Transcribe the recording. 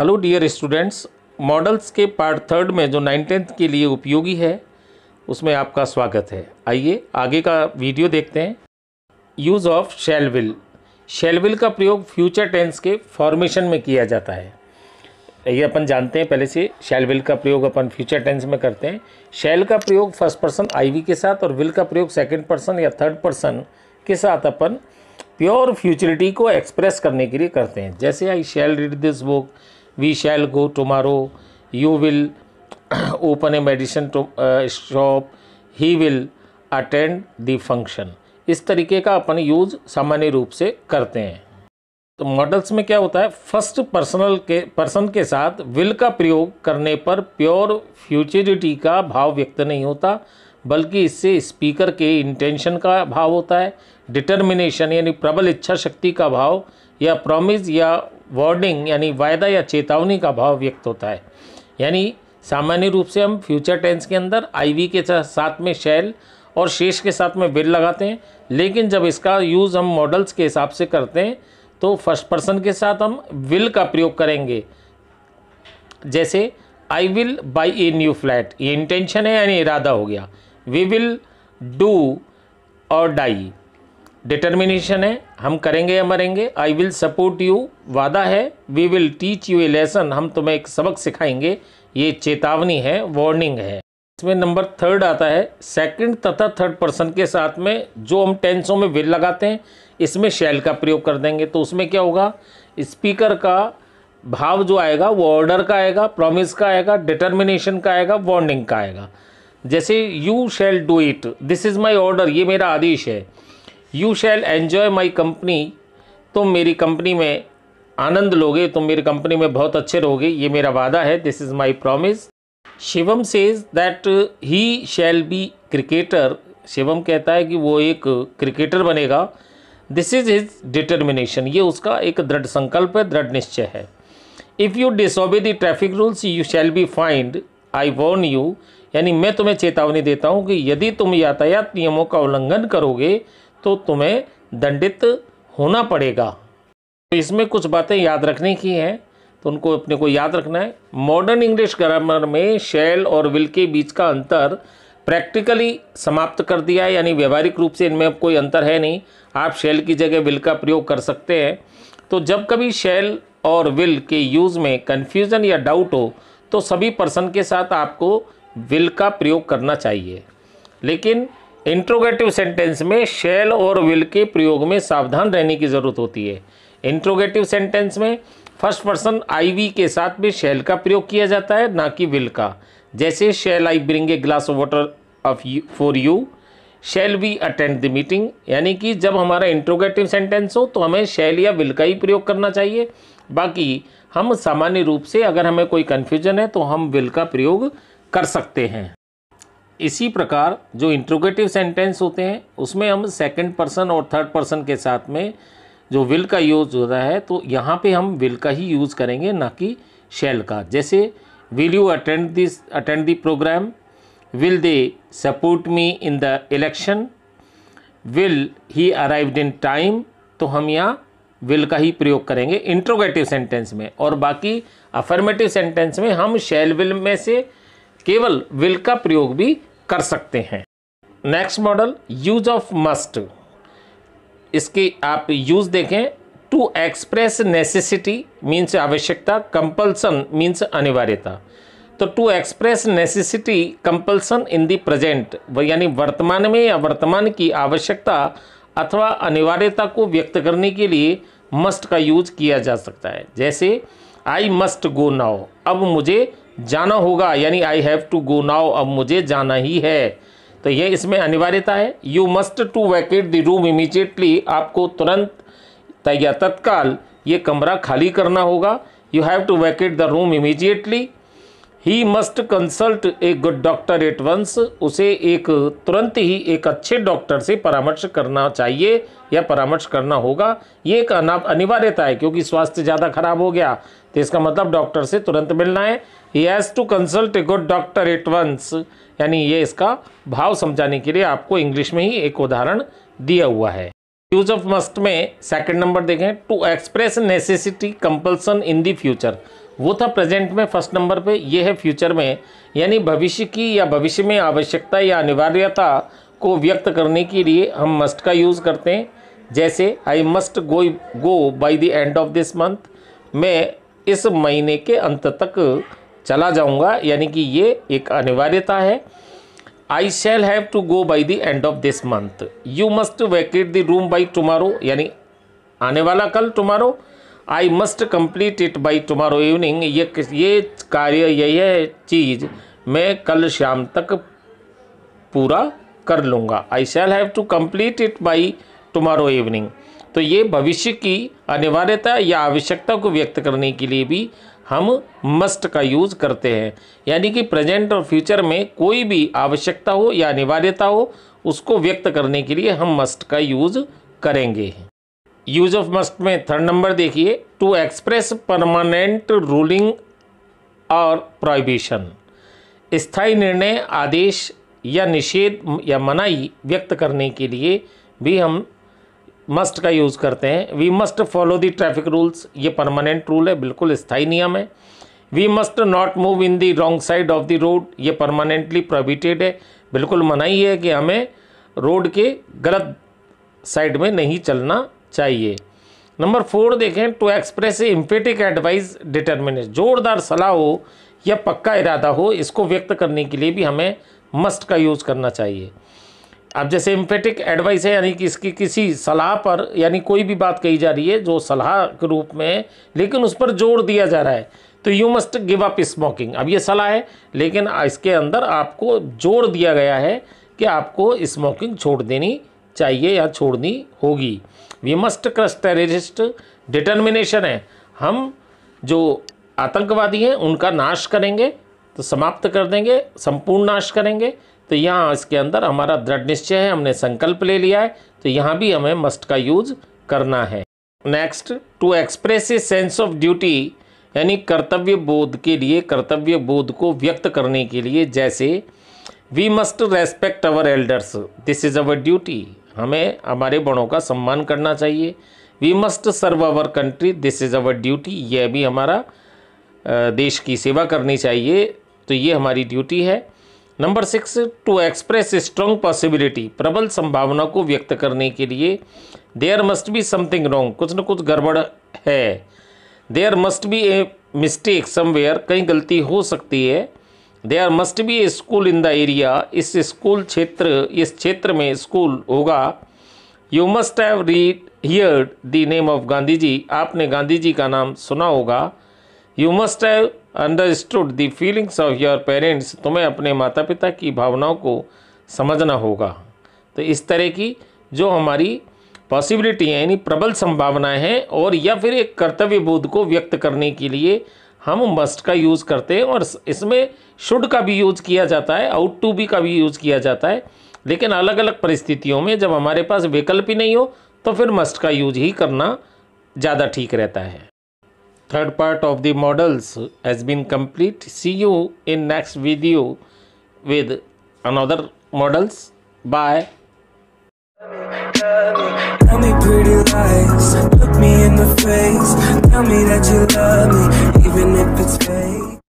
Hello dear students modals के part third में जो नाइन टेंथ के लिए उपयोगी है उसमें आपका स्वागत है आइए आगे का वीडियो देखते हैं यूज़ ऑफ शेल विल का प्रयोग फ्यूचर टेंस के फॉर्मेशन में किया जाता है ये अपन जानते हैं पहले से शेल विल का प्रयोग अपन फ्यूचर टेंस में करते हैं शेल का प्रयोग फर्स्ट पर्सन आई के साथ और विल का प्रयोग सेकेंड पर्सन या थर्ड पर्सन के साथ अपन प्योर फ्यूचरिटी को एक्सप्रेस करने के लिए करते हैं जैसे I shall read this book we shall go tomorrow you will open a medicine to, uh, shop he will attend इस तरीके का अपन यूज सामान्य रूप से करते हैं तो मॉडल्स में क्या होता है फर्स्ट पर्सनल के पर्सन के साथ विल का प्रयोग करने पर प्योर फ्यूचरिटी का भाव व्यक्त नहीं होता बल्कि इससे स्पीकर के इंटेंशन का भाव होता है डिटर्मिनेशन यानी प्रबल इच्छा शक्ति का भाव या प्रॉमिस या वार्निंग यानी वायदा या चेतावनी का भाव व्यक्त होता है यानी सामान्य रूप से हम फ्यूचर टेंस के अंदर आईवी के साथ में शैल और शेष के साथ में विल लगाते हैं लेकिन जब इसका यूज़ हम मॉडल्स के हिसाब से करते हैं तो फर्स्ट पर्सन के साथ हम विल का प्रयोग करेंगे जैसे I will buy a new flat ये इंटेंशन है यानी इरादा हो गया वी विल डू और डाई डिटर्मिनेशन है हम करेंगे या मरेंगे आई विल सपोर्ट यू वादा है we will teach you a lesson हम तुम्हें एक सबक सिखाएंगे ये चेतावनी है वार्निंग है इसमें नंबर थर्ड आता है सेकंड तथा थर्ड पर्सन के साथ में जो हम टेंसों में विल लगाते हैं इसमें शैल का प्रयोग कर देंगे तो उसमें क्या होगा स्पीकर का भाव जो आएगा वो ऑर्डर का आएगा प्रॉमिस का आएगा डिटर्मिनेशन का आएगा वार्निंग का आएगा जैसे you shall do it this is my order ये मेरा आदेश है you shall enjoy my company तुम मेरी कंपनी में आनंद लोगे तुम मेरी कंपनी में बहुत अच्छे रहोगे ये मेरा वादा है this is my promise Shivam says that he shall be cricketer Shivam कहता है कि वो एक क्रिकेटर बनेगा दिस इज़ हिज डिटर्मिनेशन ये उसका एक दृढ़ संकल्प है दृढ़ निश्चय है if you disobey the traffic rules you shall be fined I warn you यानी मैं तुम्हें चेतावनी देता हूँ कि यदि तुम यातायात नियमों का उल्लंघन करोगे तो तुम्हें दंडित होना पड़ेगा तो इसमें कुछ बातें याद रखने की हैं तो उनको अपने को याद रखना है मॉडर्न इंग्लिश ग्रामर में शेल और विल के बीच का अंतर प्रैक्टिकली समाप्त कर दिया है यानी व्यवहारिक रूप से इनमें अब कोई अंतर है नहीं आप शेल की जगह विल का प्रयोग कर सकते हैं तो जब कभी शेल और विल के यूज़ में कन्फ्यूज़न या डाउट हो तो सभी पर्सन के साथ आपको विल का प्रयोग करना चाहिए लेकिन इंट्रोगेटिव सेंटेंस में शेल और विल के प्रयोग में सावधान रहने की ज़रूरत होती है इंट्रोगेटिव सेंटेंस में फर्स्ट पर्सन आई वी के साथ में शेल का प्रयोग किया जाता है ना कि विल का जैसे shall I bring a glass of water of you for you shall we attend the meeting यानी कि जब हमारा इंट्रोगेटिव सेंटेंस हो तो हमें शेल या विल का ही प्रयोग करना चाहिए बाकी हम सामान्य रूप से अगर हमें कोई कन्फ्यूजन है तो हम विल का प्रयोग कर सकते हैं इसी प्रकार जो इंट्रोगेटिव सेंटेंस होते हैं उसमें हम सेकंड पर्सन और थर्ड पर्सन के साथ में जो विल का यूज होता है तो यहाँ पे हम विल का ही यूज़ करेंगे ना कि शेल का जैसे will you attend this attend the programme will they support me in the election will he arrived in time तो हम यहाँ विल का ही प्रयोग करेंगे इंट्रोगेटिव सेंटेंस में और बाकी अफर्मेटिव सेंटेंस में हम शेल विल में से केवल विल का प्रयोग भी कर सकते हैं next modal use of must इसके आप यूज़ देखें टू एक्सप्रेस नेसेसिटी मीन्स आवश्यकता कंपल्सन मीन्स अनिवार्यता तो to express necessity compulsion in the present यानी वर्तमान में या वर्तमान की आवश्यकता अथवा अनिवार्यता को व्यक्त करने के लिए मस्ट का यूज किया जा सकता है जैसे आई मस्ट गो नाउ अब मुझे जाना होगा यानी I have to go now अब मुझे जाना ही है तो ये इसमें अनिवार्यता है you must to vacate the room immediately आपको तुरंत या तत्काल ये कमरा खाली करना होगा you have to vacate the room immediately he must consult a good doctor at once उसे एक तुरंत ही एक अच्छे डॉक्टर से परामर्श करना चाहिए या परामर्श करना होगा ये एक अनिवार्यता है क्योंकि स्वास्थ्य ज़्यादा खराब हो गया तो इसका मतलब डॉक्टर से तुरंत मिलना है he has to consult a good doctor at once यानी ये इसका भाव समझाने के लिए आपको इंग्लिश में ही एक उदाहरण दिया हुआ है यूज ऑफ मस्ट में सेकंड नंबर देखें to express necessity compulsion in the future वो था प्रेजेंट में फर्स्ट नंबर पे ये है फ्यूचर में यानी भविष्य की या भविष्य में आवश्यकता या अनिवार्यता को व्यक्त करने के लिए हम मस्ट का यूज़ करते हैं जैसे I must go go by the end of this month मैं इस महीने के अंत तक चला जाऊंगा यानी कि ये एक अनिवार्यता है I shall have to go by the end of this month you must vacate the room by tomorrow यानी आने वाला कल tomorrow I must complete it by tomorrow evening ये ये कार्य यह चीज़ मैं कल शाम तक पूरा कर लूँगा I shall have to complete it by tomorrow evening तो ये भविष्य की अनिवार्यता या आवश्यकता को व्यक्त करने के लिए भी हम मस्ट का यूज़ करते हैं यानी कि प्रेजेंट और फ्यूचर में कोई भी आवश्यकता हो या अनिवार्यता हो उसको व्यक्त करने के लिए हम मस्ट का यूज़ करेंगे यूज ऑफ मस्ट में थर्ड नंबर देखिए टू एक्सप्रेस परमानेंट रूलिंग और प्रोहिबिशन स्थायी निर्णय आदेश या निषेध या मनाई व्यक्त करने के लिए भी हम मस्ट का यूज़ करते हैं we must follow the traffic rules ये परमानेंट रूल है बिल्कुल स्थायी नियम है we must not move in the wrong side of the road ये परमानेंटली प्रोहिबिटेड है बिल्कुल मनाही है कि हमें रोड के गलत साइड में नहीं चलना चाहिए नंबर फोर देखें to express emphatic advice determinate जोरदार सलाह हो या पक्का इरादा हो इसको व्यक्त करने के लिए भी हमें मस्ट का यूज़ करना चाहिए अब जैसे इम्पेटिक एडवाइस है यानी कि इसकी किसी सलाह पर यानी कोई भी बात कही जा रही है जो सलाह के रूप में है लेकिन उस पर जोर दिया जा रहा है तो you must give up smoking अब ये सलाह है लेकिन इसके अंदर आपको जोर दिया गया है कि आपको स्मोकिंग छोड़ देनी चाहिए या छोड़नी होगी we must crush terrorist determination है हम जो आतंकवादी हैं उनका नाश करेंगे तो समाप्त कर देंगे संपूर्ण नाश करेंगे तो यहाँ इसके अंदर हमारा दृढ़ निश्चय है हमने संकल्प ले लिया है तो यहाँ भी हमें मस्ट का यूज करना है next to express a sense of duty यानी कर्तव्य बोध के लिए कर्तव्य बोध को व्यक्त करने के लिए जैसे we must respect our elders this is our duty हमें हमारे बड़ों का सम्मान करना चाहिए we must serve our country this is our duty यह भी हमारा देश की सेवा करनी चाहिए तो ये हमारी ड्यूटी है number six to express strong possibility प्रबल संभावना को व्यक्त करने के लिए there must be something wrong कुछ न कुछ गड़बड़ है there must be a mistake somewhere कहीं गलती हो सकती है there must be a school in the area इस स्कूल क्षेत्र इस क्षेत्र में स्कूल होगा you must have read here the name of Gandhi ji आपने गांधी जी का नाम सुना होगा you must have understood the feelings of your parents तुम्हें अपने माता पिता की भावनाओं को समझना होगा तो इस तरह की जो हमारी पॉसिबिलिटी है यानी प्रबल संभावनाएं हैं और या फिर एक कर्तव्य बोध को व्यक्त करने के लिए हम मस्ट का यूज़ करते हैं और इसमें शुड का भी यूज़ किया जाता है आउट टू बी का भी यूज़ किया जाता है लेकिन अलग अलग परिस्थितियों में जब हमारे पास विकल्प ही नहीं हो तो फिर मस्ट का यूज ही करना ज़्यादा ठीक रहता है third part of the models has been complete. See you in next video with another models. Bye. Tell me pretty lies, look me in the face, tell me that you love me, even if it's fake